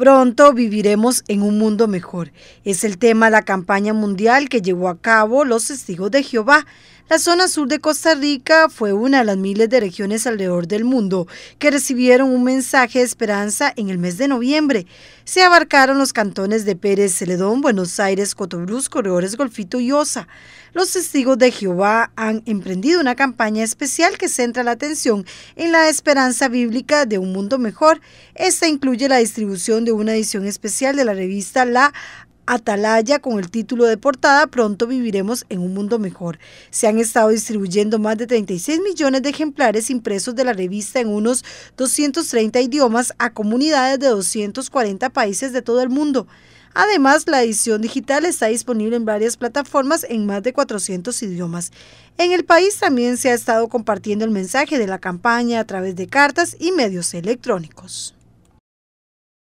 Pronto viviremos en un mundo mejor. Es el tema de la campaña mundial que llevó a cabo los testigos de Jehová la zona sur de Costa Rica fue una de las miles de regiones alrededor del mundo que recibieron un mensaje de esperanza en el mes de noviembre. Se abarcaron los cantones de Pérez, Celedón, Buenos Aires, Cotobruz, Corredores, Golfito y Osa. Los testigos de Jehová han emprendido una campaña especial que centra la atención en la esperanza bíblica de un mundo mejor. Esta incluye la distribución de una edición especial de la revista La Atalaya con el título de portada Pronto viviremos en un mundo mejor. Se han estado distribuyendo más de 36 millones de ejemplares impresos de la revista en unos 230 idiomas a comunidades de 240 países de todo el mundo. Además, la edición digital está disponible en varias plataformas en más de 400 idiomas. En el país también se ha estado compartiendo el mensaje de la campaña a través de cartas y medios electrónicos.